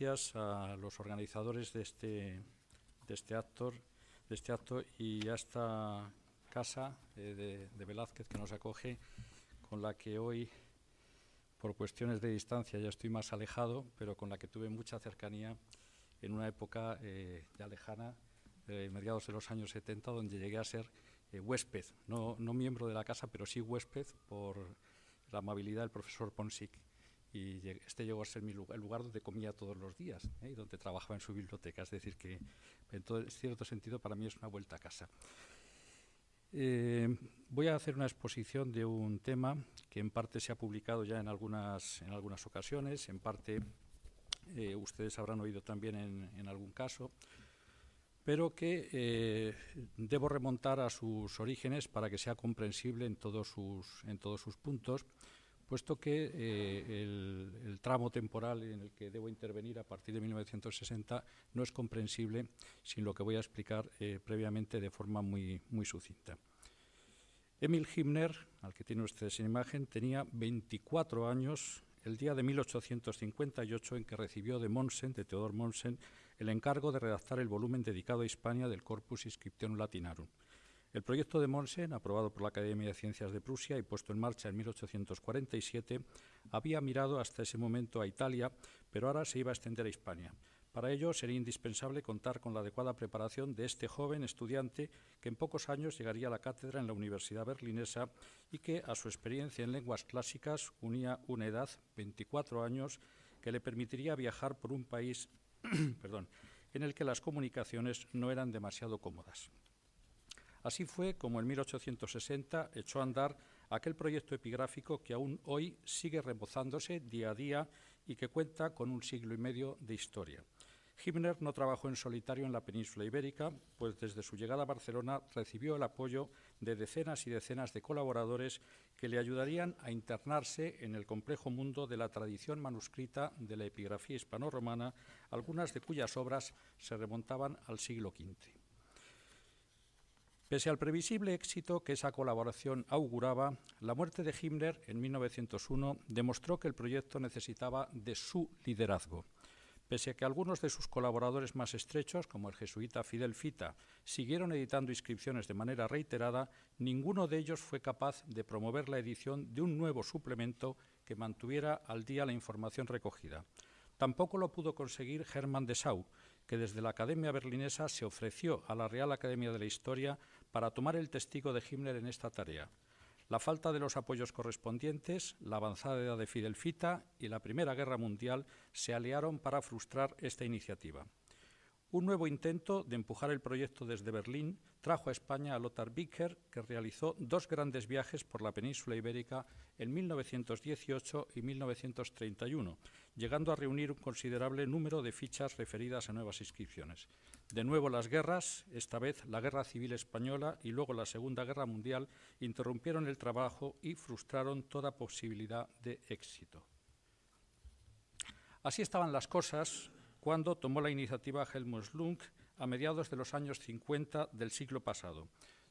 gracias a los organizadores de este, de este, actor, de este acto y a esta casa eh, de, Velázquez que nos acoge, con la que hoy, por cuestiones de distancia, ya estoy más alejado, pero con la que tuve mucha cercanía en una época eh, ya lejana, eh, mediados de los años 70, donde llegué a ser huésped, no, no miembro de la casa, pero sí huésped por la amabilidad del profesor Ponsic y este llegó a ser mi lugar, el lugar donde comía todos los días ¿eh? y donde trabajaba en su biblioteca. Es decir, que en cierto sentido para mí es una vuelta a casa. Eh, voy a hacer una exposición de un tema que en parte se ha publicado ya en algunas, en algunas ocasiones, en parte eh, ustedes habrán oído también en, algún caso, pero que debo remontar a sus orígenes para que sea comprensible en todos sus, en todos sus puntos puesto que eh, el, tramo temporal en el que debo intervenir a partir de 1960 no es comprensible sin lo que voy a explicar eh, previamente de forma muy, muy sucinta. Emil Himner, al que tiene ustedes en imagen, tenía 24 años el día de 1858 en que recibió de Monsen, de Theodor Monsen, el encargo de redactar el volumen dedicado a Hispania del Corpus Inscriptionum Latinarum, el proyecto de Monsen, aprobado por la Academia de Ciencias de Prusia y puesto en marcha en 1847, había mirado hasta ese momento a Italia, pero ahora se iba a extender a España. Para ello sería indispensable contar con la adecuada preparación de este joven estudiante que en pocos años llegaría a la cátedra en la Universidad Berlinesa y que a su experiencia en lenguas clásicas unía una edad, 24 años, que le permitiría viajar por un país en el que las comunicaciones no eran demasiado cómodas. Así fue como en 1860 echó a andar aquel proyecto epigráfico que aún hoy sigue rebozándose día a día y que cuenta con un siglo y medio de historia. Himmler no trabajó en solitario en la península ibérica, pues desde su llegada a Barcelona recibió el apoyo de decenas y decenas de colaboradores que le ayudarían a internarse en el complejo mundo de la tradición manuscrita de la epigrafía hispano-romana, algunas de cuyas obras se remontaban al siglo V. Pese al previsible éxito que esa colaboración auguraba, la muerte de Himmler en 1901 demostró que el proyecto necesitaba de su liderazgo. Pese a que algunos de sus colaboradores más estrechos, como el jesuita Fidel Fita, siguieron editando inscripciones de manera reiterada, ninguno de ellos fue capaz de promover la edición de un nuevo suplemento que mantuviera al día la información recogida. Tampoco lo pudo conseguir Hermann Sau, que desde la Academia Berlinesa se ofreció a la Real Academia de la Historia para tomar el testigo de Himmler en esta tarea. La falta de los apoyos correspondientes, la avanzada edad de Fidel Fita y la Primera Guerra Mundial se aliaron para frustrar esta iniciativa. Un nuevo intento de empujar el proyecto desde Berlín trajo a España a Lothar Bicker, que realizó dos grandes viajes por la península ibérica en 1918 y 1931, llegando a reunir un considerable número de fichas referidas a nuevas inscripciones. De nuevo las guerras, esta vez la Guerra Civil Española y luego la Segunda Guerra Mundial, interrumpieron el trabajo y frustraron toda posibilidad de éxito. Así estaban las cosas cuando tomó la iniciativa Helmut Schlunk a mediados de los años 50 del siglo pasado.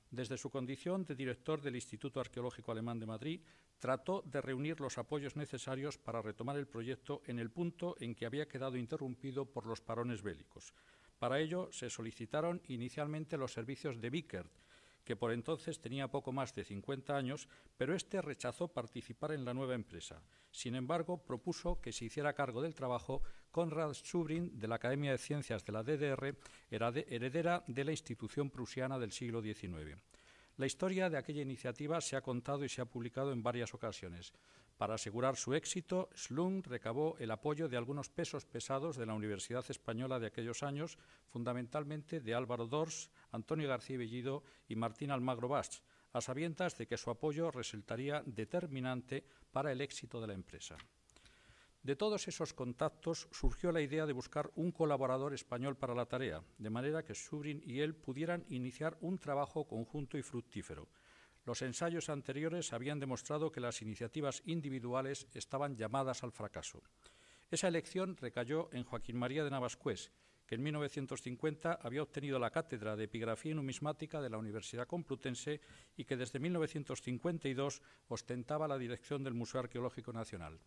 Desde su condición de director del Instituto Arqueológico Alemán de Madrid, trató de reunir los apoyos necesarios para retomar el proyecto en el punto en que había quedado interrumpido por los parones bélicos. Para ello se solicitaron inicialmente los servicios de Vickert, que por entonces tenía poco más de 50 años, pero este rechazó participar en la nueva empresa. Sin embargo, propuso que se hiciera cargo del trabajo Konrad Schubrin de la Academia de Ciencias de la DDR, heredera de la institución prusiana del siglo XIX. La historia de aquella iniciativa se ha contado y se ha publicado en varias ocasiones. Para asegurar su éxito, Slung recabó el apoyo de algunos pesos pesados de la Universidad Española de aquellos años, fundamentalmente de Álvaro Dors, Antonio García Bellido y Martín Almagro Bach, a sabiendas de que su apoyo resultaría determinante para el éxito de la empresa. De todos esos contactos surgió la idea de buscar un colaborador español para la tarea, de manera que Subrin y él pudieran iniciar un trabajo conjunto y fructífero. Los ensayos anteriores habían demostrado que las iniciativas individuales estaban llamadas al fracaso. Esa elección recayó en Joaquín María de Navascués, que en 1950 había obtenido la cátedra de epigrafía y numismática de la Universidad Complutense y que desde 1952 ostentaba la dirección del Museo Arqueológico Nacional.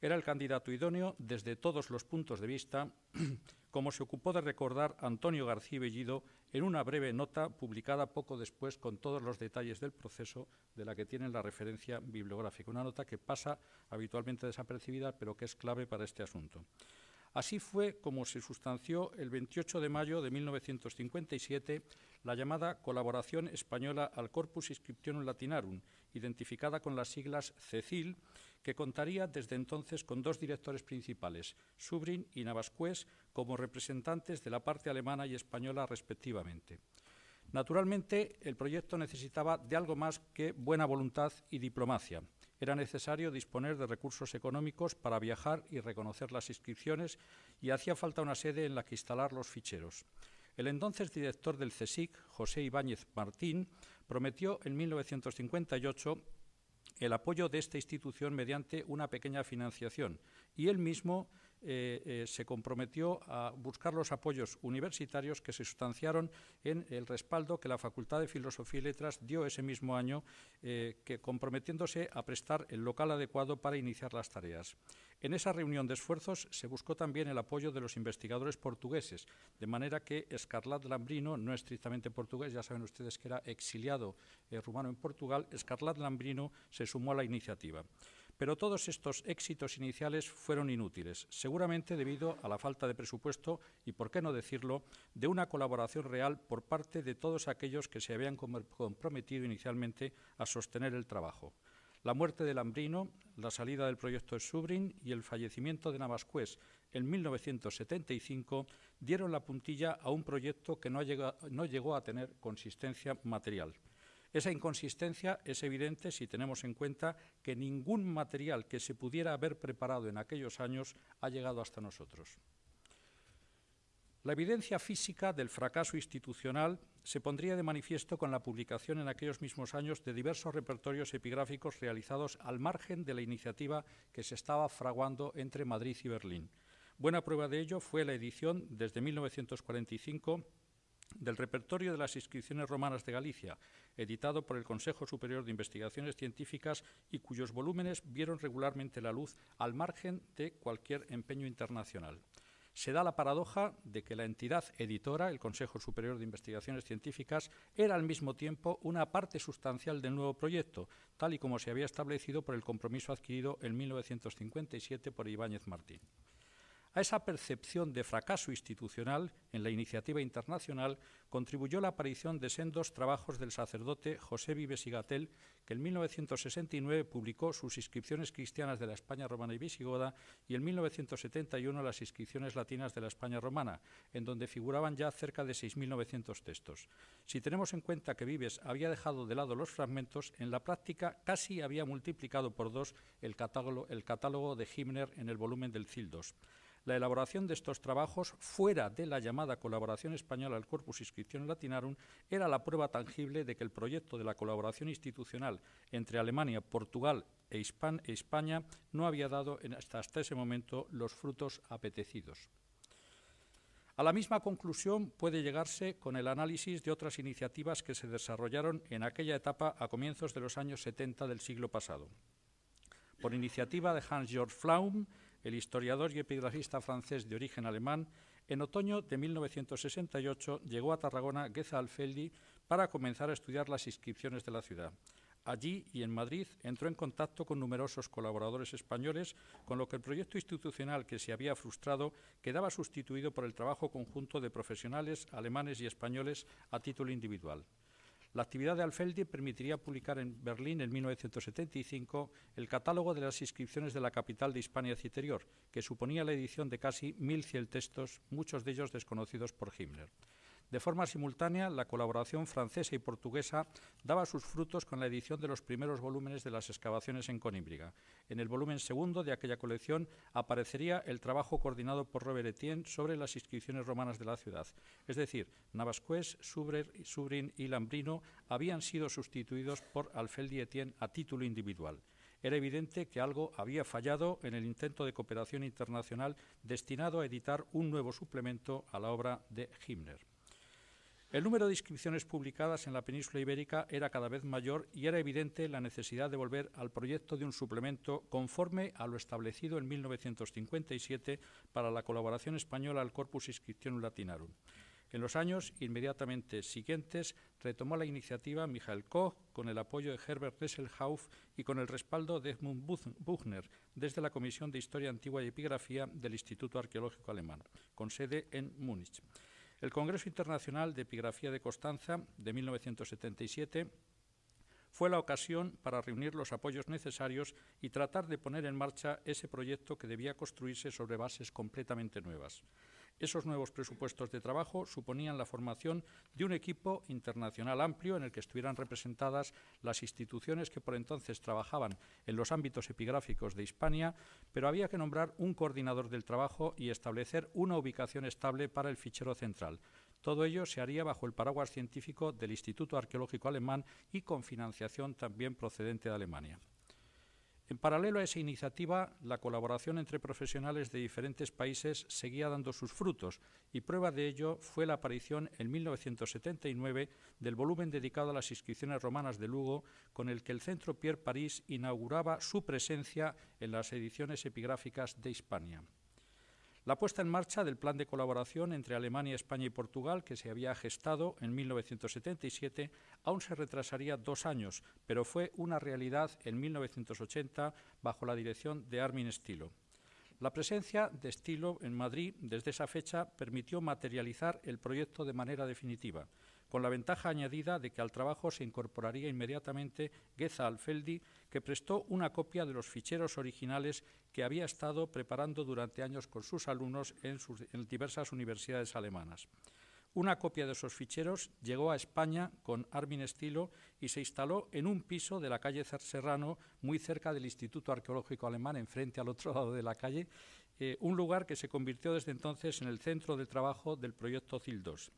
Era el candidato idóneo desde todos los puntos de vista, como se ocupó de recordar Antonio García Bellido en una breve nota publicada poco después con todos los detalles del proceso de la que tiene la referencia bibliográfica. Una nota que pasa habitualmente desapercibida, pero que es clave para este asunto. Así fue como se sustanció el 28 de mayo de 1957 la llamada Colaboración Española al Corpus Inscriptionum Latinarum, identificada con las siglas CECIL, que contaría desde entonces con dos directores principales, Subrin y Navascués, como representantes de la parte alemana y española respectivamente. Naturalmente, el proyecto necesitaba de algo más que buena voluntad y diplomacia era necesario disponer de recursos económicos para viajar y reconocer las inscripciones y hacía falta una sede en la que instalar los ficheros. El entonces director del CESIC, José Ibáñez Martín, prometió en 1958 el apoyo de esta institución mediante una pequeña financiación y él mismo eh, eh, se comprometió a buscar los apoyos universitarios que se sustanciaron en el respaldo que la Facultad de Filosofía y Letras dio ese mismo año, eh, que comprometiéndose a prestar el local adecuado para iniciar las tareas. En esa reunión de esfuerzos se buscó también el apoyo de los investigadores portugueses, de manera que Escarlat Lambrino, no estrictamente portugués, ya saben ustedes que era exiliado rumano en Portugal, Escarlat Lambrino se sumó a la iniciativa. Pero todos estos éxitos iniciales fueron inútiles, seguramente debido a la falta de presupuesto y, por qué no decirlo, de una colaboración real por parte de todos aquellos que se habían comprometido inicialmente a sostener el trabajo. La muerte de Lambrino, la salida del proyecto de Subrin y el fallecimiento de Navascués en 1975 dieron la puntilla a un proyecto que no, llegó a tener consistencia material. Esa inconsistencia es evidente si tenemos en cuenta que ningún material que se pudiera haber preparado en aquellos años ha llegado hasta nosotros. La evidencia física del fracaso institucional se pondría de manifiesto con la publicación en aquellos mismos años de diversos repertorios epigráficos realizados al margen de la iniciativa que se estaba fraguando entre Madrid y Berlín. Buena prueba de ello fue la edición desde 1945 del repertorio de las inscripciones romanas de Galicia, editado por el Consejo Superior de Investigaciones Científicas y cuyos volúmenes vieron regularmente la luz al margen de cualquier empeño internacional. Se da la paradoja de que la entidad editora, el Consejo Superior de Investigaciones Científicas, era al mismo tiempo una parte sustancial del nuevo proyecto, tal y como se había establecido por el compromiso adquirido en 1957 por Ibáñez Martín. A esa percepción de fracaso institucional en la iniciativa internacional contribuyó la aparición de sendos trabajos del sacerdote José Vives y que en 1969 publicó sus inscripciones cristianas de la España romana y visigoda y en 1971 las inscripciones latinas de la España romana, en donde figuraban ya cerca de 6.900 textos. Si tenemos en cuenta que Vives había dejado de lado los fragmentos, en la práctica casi había multiplicado por dos el catálogo, el catálogo de Himner en el volumen del cildos la elaboración de estos trabajos, fuera de la llamada colaboración española al Corpus Inscripción Latinarum, era la prueba tangible de que el proyecto de la colaboración institucional entre Alemania, Portugal e España no había dado hasta, ese momento los frutos apetecidos. A la misma conclusión puede llegarse con el análisis de otras iniciativas que se desarrollaron en aquella etapa a comienzos de los años 70 del siglo pasado. Por iniciativa de Hans-Georg Flaum, el historiador y epigrafista francés de origen alemán, en otoño de 1968 llegó a Tarragona Geza Alfeldi para comenzar a estudiar las inscripciones de la ciudad. Allí y en Madrid entró en contacto con numerosos colaboradores españoles, con lo que el proyecto institucional que se había frustrado quedaba sustituido por el trabajo conjunto de profesionales alemanes y españoles a título individual. La actividad de Alfeldi permitiría publicar en Berlín en 1975 el catálogo de las inscripciones de la capital de Hispania Citerior, que suponía la edición de casi 1.100 textos, muchos de ellos desconocidos por Himmler. De forma simultánea, la colaboración francesa y portuguesa daba sus frutos con la edición de los primeros volúmenes de las excavaciones en Conímbriga. En el volumen segundo de aquella colección aparecería el trabajo coordinado por Robert Etienne sobre las inscripciones romanas de la ciudad, es decir, Navascués, Subrin y Lambrino habían sido sustituidos por Alfeldi Etienne a título individual era evidente que algo había fallado en el intento de cooperación internacional destinado a editar un nuevo suplemento a la obra de Himmler. El número de inscripciones publicadas en la península ibérica era cada vez mayor y era evidente la necesidad de volver al proyecto de un suplemento conforme a lo establecido en 1957 para la colaboración española al Corpus Inscriptionum Latinarum. En los años inmediatamente siguientes retomó la iniciativa Michael Koch con el apoyo de Herbert Desselhauff y con el respaldo de Edmund Buchner desde la Comisión de Historia Antigua y Epigrafía del Instituto Arqueológico Alemán, con sede en Múnich. El Congreso Internacional de Epigrafía de Constanza de 1977 fue la ocasión para reunir los apoyos necesarios y tratar de poner en marcha ese proyecto que debía construirse sobre bases completamente nuevas. Esos nuevos presupuestos de trabajo suponían la formación de un equipo internacional amplio en el que estuvieran representadas las instituciones que por entonces trabajaban en los ámbitos epigráficos de Hispania, pero había que nombrar un coordinador del trabajo y establecer una ubicación estable para el fichero central. Todo ello se haría bajo el paraguas científico del Instituto Arqueológico Alemán y con financiación también procedente de Alemania. En paralelo a esa iniciativa, la colaboración entre profesionales de diferentes países seguía dando sus frutos y prueba de ello fue la aparición en 1979 del volumen dedicado a las inscripciones romanas de Lugo, con el que el Centro Pierre París inauguraba su presencia en las ediciones epigráficas de Hispania la puesta en marcha del plan de colaboración entre Alemania, España y Portugal, que se había gestado en 1977, aún se retrasaría dos años, pero fue una realidad en 1980 bajo la dirección de Armin Stilo. La presencia de Stilo en Madrid desde esa fecha permitió materializar el proyecto de manera definitiva con la ventaja añadida de que al trabajo se incorporaría inmediatamente Geza Alfeldi, que prestó una copia de los ficheros originales que había estado preparando durante años con sus alumnos en, diversas universidades alemanas. Una copia de esos ficheros llegó a España con Armin Estilo y se instaló en un piso de la calle Serrano, muy cerca del Instituto Arqueológico Alemán, enfrente al otro lado de la calle, eh, un lugar que se convirtió desde entonces en el centro de trabajo del proyecto CIL2.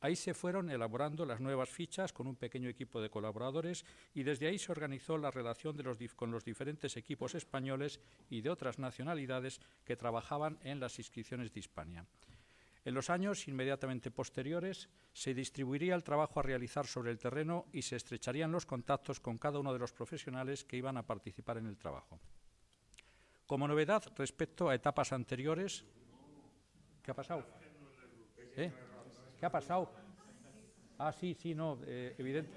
Ahí se fueron elaborando las nuevas fichas con un pequeño equipo de colaboradores y desde ahí se organizó la relación con los diferentes equipos españoles y de otras nacionalidades que trabajaban en las inscripciones de Hispania. En los años inmediatamente posteriores se distribuiría el trabajo a realizar sobre el terreno y se estrecharían los contactos con cada uno de los profesionales que iban a participar en el trabajo. Como novedad respecto a etapas anteriores, ¿qué ha pasado? ¿Eh? ¿Qué ha pasado? Ah, sí, sí, no, eh, evidente.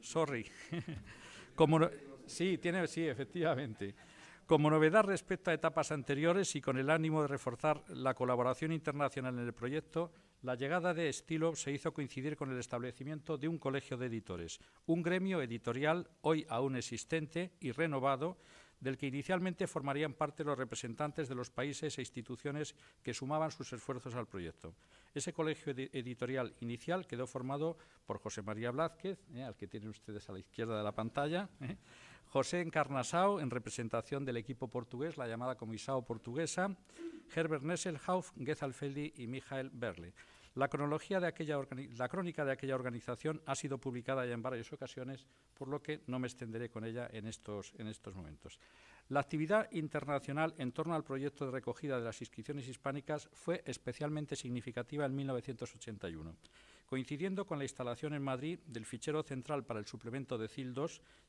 Sorry. Como sí, tiene, sí, efectivamente. Como novedad respecto a etapas anteriores y con el ánimo de reforzar la colaboración internacional en el proyecto, la llegada de Estilo se hizo coincidir con el establecimiento de un colegio de editores, un gremio editorial hoy aún existente y renovado del que inicialmente formarían parte los representantes de los países e instituciones que sumaban sus esfuerzos al proyecto. Ese colegio editorial inicial quedó formado por José María Blázquez, eh, al que tienen ustedes a la izquierda de la pantalla, eh, José Encarnasao, en representación del equipo portugués, la llamada Comisao portuguesa, Herbert Nesselhauf, Alfeldi y Michael Berle. La, cronología de aquella la crónica de aquella organización ha sido publicada ya en varias ocasiones, por lo que no me extenderé con ella en estos, en estos momentos. La actividad internacional en torno al proyecto de recogida de las inscripciones hispánicas fue especialmente significativa en 1981 coincidiendo con la instalación en Madrid del fichero central para el suplemento de cil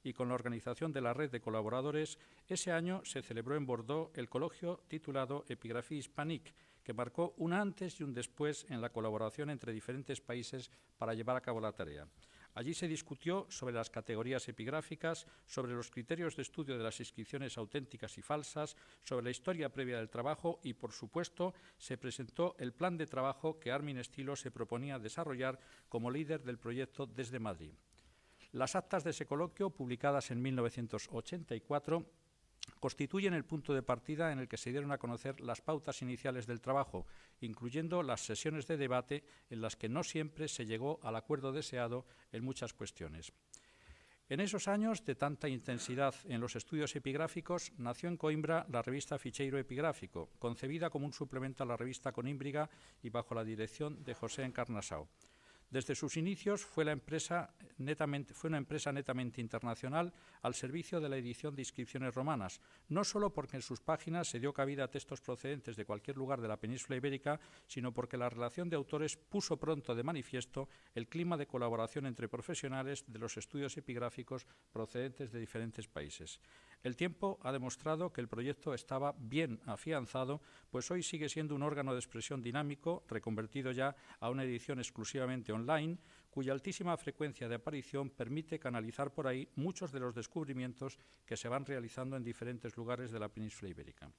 y con la organización de la red de colaboradores, ese año se celebró en Bordeaux el coloquio titulado Epigrafía Hispanique, que marcó un antes y un después en la colaboración entre diferentes países para llevar a cabo la tarea. Allí se discutió sobre las categorías epigráficas, sobre los criterios de estudio de las inscripciones auténticas y falsas, sobre la historia previa del trabajo y, por supuesto, se presentó el plan de trabajo que Armin Estilo se proponía desarrollar como líder del proyecto desde Madrid. Las actas de ese coloquio, publicadas en 1984, constituyen el punto de partida en el que se dieron a conocer las pautas iniciales del trabajo, incluyendo las sesiones de debate en las que no siempre se llegó al acuerdo deseado en muchas cuestiones. En esos años de tanta intensidad en los estudios epigráficos, nació en Coimbra la revista Ficheiro Epigráfico, concebida como un suplemento a la revista Conímbriga y bajo la dirección de José Encarnasao. Desde sus inicios fue, una empresa netamente internacional al servicio de la edición de inscripciones romanas, no solo porque en sus páginas se dio cabida a textos procedentes de cualquier lugar de la península ibérica, sino porque la relación de autores puso pronto de manifiesto el clima de colaboración entre profesionales de los estudios epigráficos procedentes de diferentes países. El tiempo ha demostrado que el proyecto estaba bien afianzado, pues hoy sigue siendo un órgano de expresión dinámico, reconvertido ya a una edición exclusivamente online, cuya altísima frecuencia de aparición permite canalizar por ahí muchos de los descubrimientos que se van realizando en diferentes lugares de la península ibérica.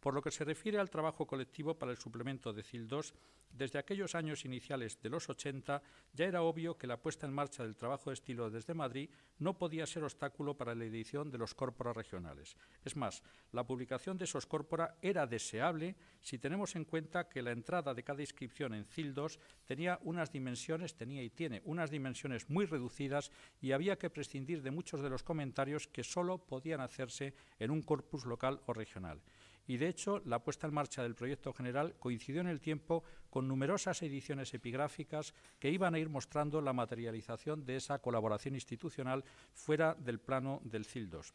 Por lo que se refiere al trabajo colectivo para el suplemento de CIL2, desde aquellos años iniciales de los 80 ya era obvio que la puesta en marcha del trabajo de estilo desde Madrid no podía ser obstáculo para la edición de los corpora regionales. Es más, la publicación de esos corpora era deseable si tenemos en cuenta que la entrada de cada inscripción en CIL2 tenía unas dimensiones, tenía y tiene unas dimensiones muy reducidas y había que prescindir de muchos de los comentarios que solo podían hacerse en un corpus local o regional y de hecho la puesta en marcha del proyecto general coincidió en el tiempo con numerosas ediciones epigráficas que iban a ir mostrando la materialización de esa colaboración institucional fuera del plano del CILDOS.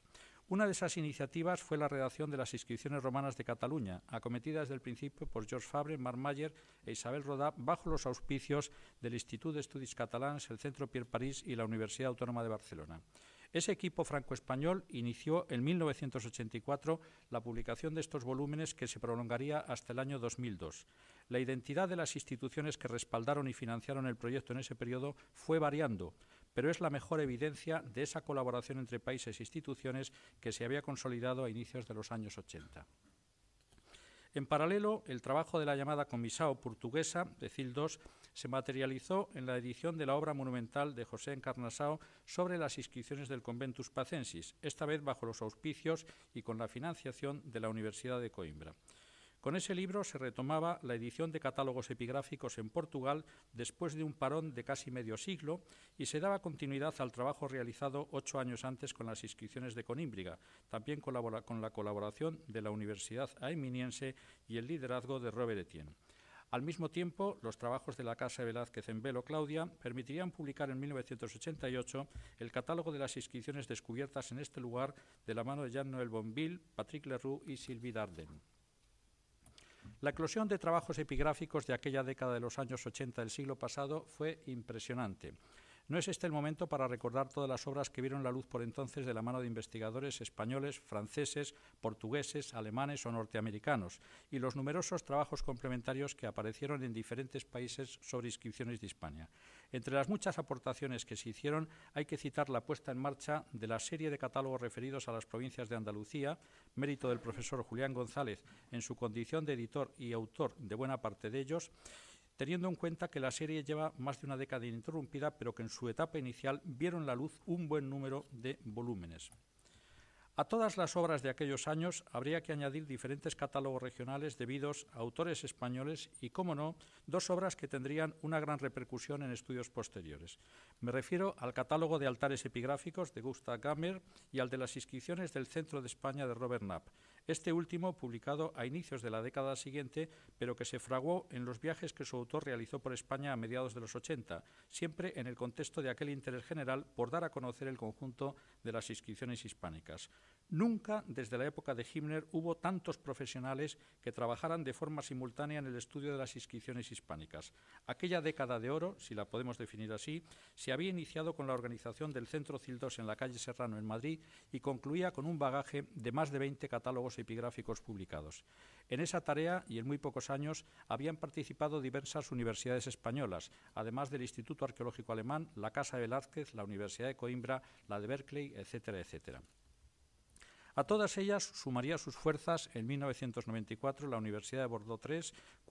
Una de esas iniciativas fue la redacción de las inscripciones romanas de Cataluña, acometidas desde el principio por George Fabre, Marc Mayer e Isabel Rodá, bajo los auspicios del Instituto de Estudios Catalans, el Centro Pierre París y la Universidad Autónoma de Barcelona. Ese equipo franco-español inició en 1984 la publicación de estos volúmenes que se prolongaría hasta el año 2002. La identidad de las instituciones que respaldaron y financiaron el proyecto en ese periodo fue variando, pero es la mejor evidencia de esa colaboración entre países e instituciones que se había consolidado a inicios de los años 80. En paralelo, el trabajo de la llamada Comisao portuguesa de CIL II se materializó en la edición de la obra monumental de José Encarnasao sobre las inscripciones del Conventus Pacensis, esta vez bajo los auspicios y con la financiación de la Universidad de Coimbra. Con ese libro se retomaba la edición de catálogos epigráficos en Portugal después de un parón de casi medio siglo y se daba continuidad al trabajo realizado ocho años antes con las inscripciones de Conímbriga, también con la colaboración de la Universidad Aeminiense y el liderazgo de Robert Etienne. Al mismo tiempo, los trabajos de la Casa Velázquez en Belo Claudia permitirían publicar en 1988 el catálogo de las inscripciones descubiertas en este lugar de la mano de Jean noël Bonville, Patrick Leroux y Sylvie Darden. La eclosión de trabajos epigráficos de aquella década de los años 80 del siglo pasado fue impresionante. No es este el momento para recordar todas las obras que vieron la luz por entonces de la mano de investigadores españoles, franceses, portugueses, alemanes o norteamericanos, y los numerosos trabajos complementarios que aparecieron en diferentes países sobre inscripciones de España. Entre las muchas aportaciones que se hicieron, hay que citar la puesta en marcha de la serie de catálogos referidos a las provincias de Andalucía, mérito del profesor Julián González en su condición de editor y autor de buena parte de ellos, teniendo en cuenta que la serie lleva más de una década ininterrumpida, pero que en su etapa inicial vieron la luz un buen número de volúmenes. A todas las obras de aquellos años habría que añadir diferentes catálogos regionales debidos a autores españoles y, como no, dos obras que tendrían una gran repercusión en estudios posteriores. Me refiero al catálogo de altares epigráficos de Gustav Gamer y al de las inscripciones del Centro de España de Robert Knapp, este último publicado a inicios de la década siguiente, pero que se fraguó en los viajes que su autor realizó por España a mediados de los 80, siempre en el contexto de aquel interés general por dar a conocer el conjunto de las inscripciones hispánicas. Nunca desde la época de Himmler hubo tantos profesionales que trabajaran de forma simultánea en el estudio de las inscripciones hispánicas. Aquella década de oro, si la podemos definir así, se había iniciado con la organización del Centro Cildos en la calle Serrano en Madrid y concluía con un bagaje de más de 20 catálogos epigráficos publicados. En esa tarea y en muy pocos años habían participado diversas universidades españolas, además del Instituto Arqueológico Alemán, la Casa de Velázquez, la Universidad de Coimbra, la de Berkeley, etcétera, etcétera. A todas ellas sumaría sus fuerzas en 1994 la Universidad de Bordeaux III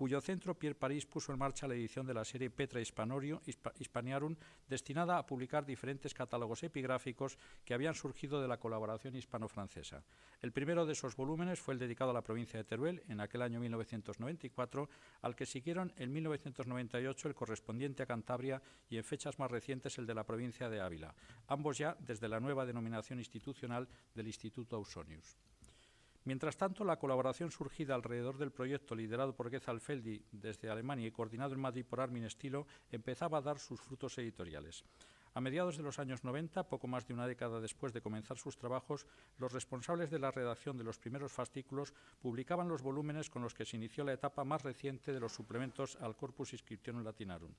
cuyo centro Pierre París puso en marcha la edición de la serie Petra Hispaniarum, destinada a publicar diferentes catálogos epigráficos que habían surgido de la colaboración hispano-francesa. El primero de esos volúmenes fue el dedicado a la provincia de Teruel en aquel año 1994, al que siguieron en 1998 el correspondiente a Cantabria y en fechas más recientes el de la provincia de Ávila, ambos ya desde la nueva denominación institucional del Instituto Ausonius. Mientras tanto, la colaboración surgida alrededor del proyecto liderado por Gezalfeldi desde Alemania y coordinado en Madrid por Armin Estilo empezaba a dar sus frutos editoriales. A mediados de los años 90, poco más de una década después de comenzar sus trabajos, los responsables de la redacción de los primeros fascículos publicaban los volúmenes con los que se inició la etapa más reciente de los suplementos al Corpus Inscriptionum Latinarum.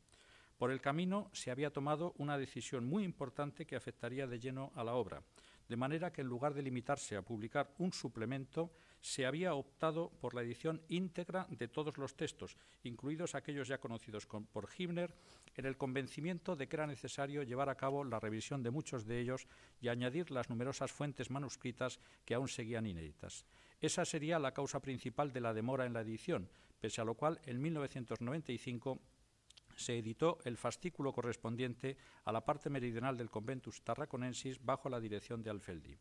Por el camino se había tomado una decisión muy importante que afectaría de lleno a la obra de manera que en lugar de limitarse a publicar un suplemento, se había optado por la edición íntegra de todos los textos, incluidos aquellos ya conocidos por Himner, en el convencimiento de que era necesario llevar a cabo la revisión de muchos de ellos y añadir las numerosas fuentes manuscritas que aún seguían inéditas. Esa sería la causa principal de la demora en la edición, pese a lo cual en 1995 se editó el fascículo correspondiente a la parte meridional del Conventus Tarraconensis bajo la dirección de Alfeldi.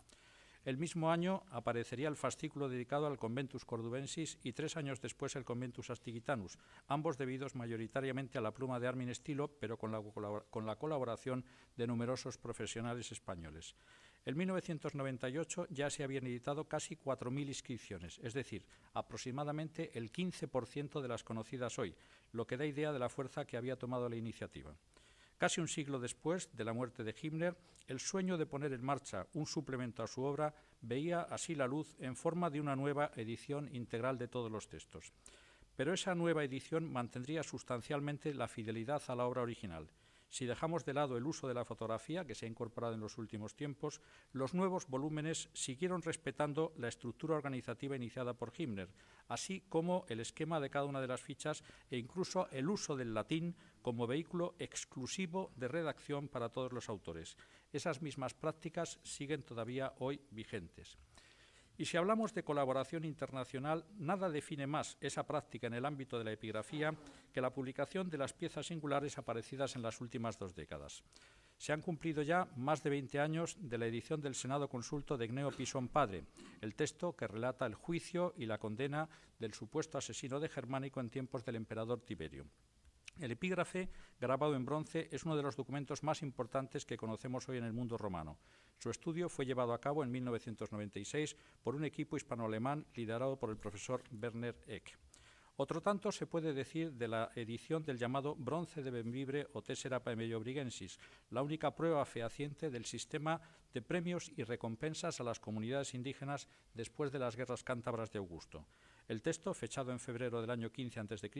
El mismo año aparecería el fascículo dedicado al Conventus Cordubensis y tres años después el Conventus Astigitanus, ambos debidos mayoritariamente a la pluma de Armin Estilo, pero con la colaboración de numerosos profesionales españoles. En 1998 ya se habían editado casi 4.000 inscripciones, es decir, aproximadamente el 15% de las conocidas hoy, lo que da idea de la fuerza que había tomado la iniciativa. Casi un siglo después de la muerte de Himmler, el sueño de poner en marcha un suplemento a su obra veía así la luz en forma de una nueva edición integral de todos los textos. Pero esa nueva edición mantendría sustancialmente la fidelidad a la obra original si dejamos de lado el uso de la fotografía, que se ha incorporado en los últimos tiempos, los nuevos volúmenes siguieron respetando la estructura organizativa iniciada por Himmler, así como el esquema de cada una de las fichas e incluso el uso del latín como vehículo exclusivo de redacción para todos los autores. Esas mismas prácticas siguen todavía hoy vigentes. Y si hablamos de colaboración internacional, nada define más esa práctica en el ámbito de la epigrafía que la publicación de las piezas singulares aparecidas en las últimas dos décadas. Se han cumplido ya más de 20 años de la edición del Senado Consulto de Gneo Pisón Padre, el texto que relata el juicio y la condena del supuesto asesino de Germánico en tiempos del emperador Tiberio. El epígrafe, grabado en bronce, es uno de los documentos más importantes que conocemos hoy en el mundo romano. Su estudio fue llevado a cabo en 1996 por un equipo hispano-alemán liderado por el profesor Werner Eck. Otro tanto se puede decir de la edición del llamado bronce de Benvibre o Tessera Brigensis, la única prueba fehaciente del sistema de premios y recompensas a las comunidades indígenas después de las guerras cántabras de Augusto. El texto, fechado en febrero del año 15 a.C.,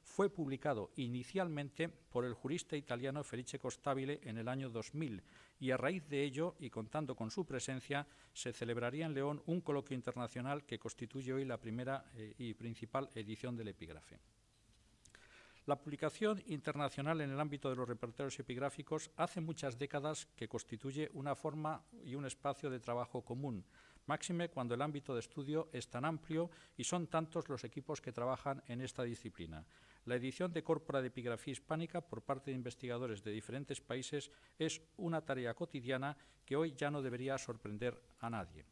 fue publicado inicialmente por el jurista italiano Felice Costabile en el año 2000 y a raíz de ello, y contando con su presencia, se celebraría en León un coloquio internacional que constituye hoy la primera eh, y principal edición del epígrafe. La publicación internacional en el ámbito de los repertorios epigráficos hace muchas décadas que constituye una forma y un espacio de trabajo común máxime cuando el ámbito de estudio es tan amplio y son tantos los equipos que trabajan en esta disciplina. La edición de corpora de epigrafía hispánica por parte de investigadores de diferentes países es una tarea cotidiana que hoy ya no debería sorprender a nadie.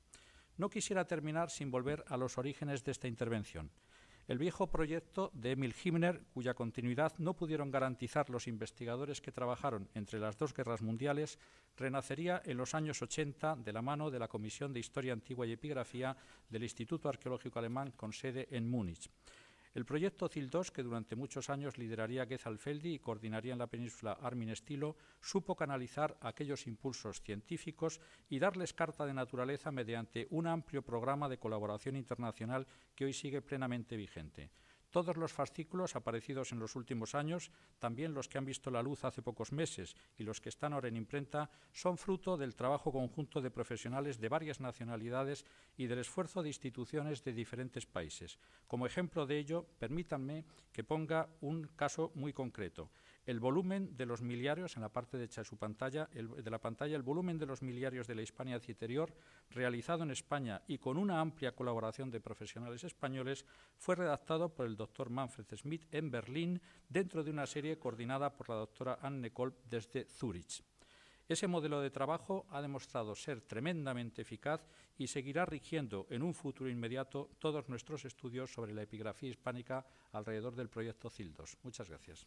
No quisiera terminar sin volver a los orígenes de esta intervención el viejo proyecto de Emil Himmler, cuya continuidad no pudieron garantizar los investigadores que trabajaron entre las dos guerras mundiales, renacería en los años 80 de la mano de la Comisión de Historia Antigua y Epigrafía del Instituto Arqueológico Alemán con sede en Múnich. El proyecto CIL-2, que durante muchos años lideraría Gezalfeldi y coordinaría en la península Armin Estilo, supo canalizar aquellos impulsos científicos y darles carta de naturaleza mediante un amplio programa de colaboración internacional que hoy sigue plenamente vigente. Todos los fascículos aparecidos en los últimos años, también los que han visto la luz hace pocos meses y los que están ahora en imprenta, son fruto del trabajo conjunto de profesionales de varias nacionalidades y del esfuerzo de instituciones de diferentes países. Como ejemplo de ello, permítanme que ponga un caso muy concreto el volumen de los miliarios, en la parte derecha de su pantalla, de la pantalla, el volumen de los miliarios de la Hispania hacia interior realizado en España y con una amplia colaboración de profesionales españoles, fue redactado por el doctor Manfred Smith en Berlín dentro de una serie coordinada por la doctora Anne Kolb desde Zurich. Ese modelo de trabajo ha demostrado ser tremendamente eficaz y seguirá rigiendo en un futuro inmediato todos nuestros estudios sobre la epigrafía hispánica alrededor del proyecto CILDOS. Muchas gracias.